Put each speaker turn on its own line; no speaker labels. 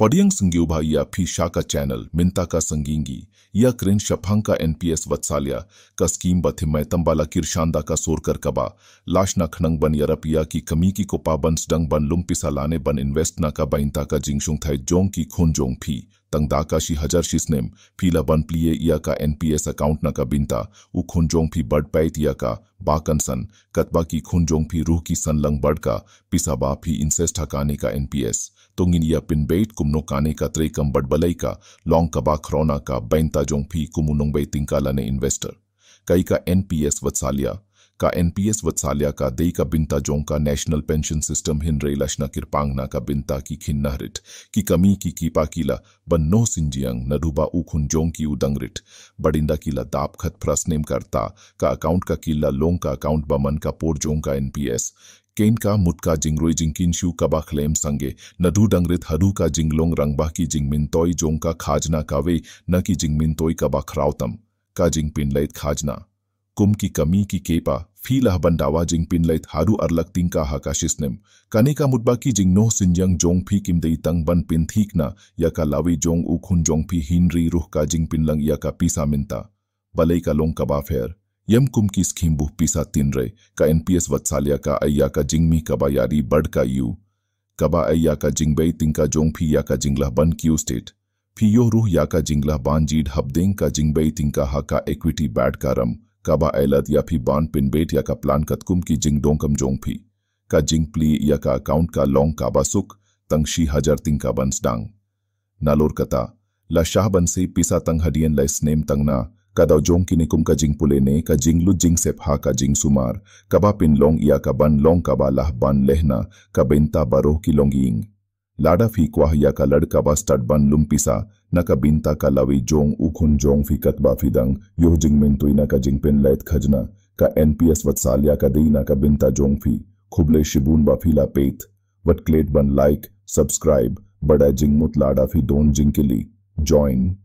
पडियंग संग्यूभा या फीशा का चैनल मिंता का संगींगी या क्रिन शफांग का एनपीएस वत्सालिया का स्कीम बथे मैतम्बाला किरशांदा का सोरकर कबा लाश ना खनंग बन यरपिया की कमी की कोपा पाबंस डंग बन पिसा लाने बन इन्वेस्ट ना का बैंता का जिंगशुंग थाई जोंग की खोन जोंग फी तंगदाकाशी हजारशीसनेम फीला बनप्लिए इयाका एनपीएस अकाउंट न का बिनता उ खुंजोंग फी बड़ पैत या का बाकन सन कतबा की खुंजोंग फी रूह की सनलंग बड़ का पिसा बा फी इंसेस्ट हकाने का एनपीएस तुंगिन या पिनबेट कुमनो काने का त्रेकम बड़बलई का लौंग कबा खरौना का बैंता जोंग फी कुमुनोंग बेतिंग का लने इन्वेस्टर कई का एनपीएस वत्सालिया का एनपीएस वत्साल्या का देई का बिंता जोंग का नेशनल पेंशन सिस्टम हिन्द्रे लशना किरपांगना का बिंता की खिन्नारिट की कमी की कीपा किला बन्नो सिंजियंग नडुबा उखुन जोंग की उदंगरिट बडिंदा किला दाप खत फ्रसनेम करता का अकाउंट का किला लोंग का अकाउंट बमन का पोर जोंग का एनपीएस केन का मुटका जिंगरोई जिंकिनशु कबा खलेम संगे नधु डंगरित हदू का जिंगलोंग रंगबा की जिंगमिनतोई जोंग का खाजना कावे न की जिंगमिनतोई कबा खरावतम का जिंगपिन लयित खाजना कुम की कमी की केपा फी लह बंडावा जिंग पिनलैत हारू अरलक तिंका हका शिस्नेम कनिका मुडबा की जिंगनोह सिंजंग जोंग फी किम दई तंग बन पिन थीक न यका लावी जोंग उखुन जोंग फी हिनरी रुह का जिंग पिनलंग यका पीसा मिनता बले का लोंग कबा फेर यम कुम की स्कीम बुह पीसा तीन रे का एनपीएस वत्सालिया का अय्या का जिंगमी कबा यारी बड़ का यू कबा अय्या का जिंगबई तिंका जोंग फी या का जिंगलह बन क्यू स्टेट फी यो रूह या का जिंगलह बान जीड हबदेंग का जिंग तिंका तिंग का इक्विटी बैड का रम काबा एलत या फिर बान पिनबेट या का प्लान कतकुम की जिंग जिंगडोंग कम फी का जिंग प्ली या का अकाउंट का लोंग काबा सुक तंगशी हजर तिंग का बंस डांग नालोर कता ला शाह बंसी पिसा तंग हडियन ला स्नेम तंगना का जोंग की निकुम का जिंग पुले ने का जिंग जिंगलु जिंग से फा का जिंग सुमार कबा पिन लोंग या का बन लोंग कबा लाह बन लेहना का बेंता बरोह की लोंगिंग लाडा फी क्वाह या का लड़का बा स्टड बन लुम पिसा nakabinta ka lawi jong ukhun jong fi katba fi dang fidang yoh jingmin tuina ka jing jingpin lait khajna ka NPS vatsalya ka deina ka binta jong fi shibun ba fi la pet शिबून klet ban like subscribe bada jing mut बड़ा fi don jing ke li join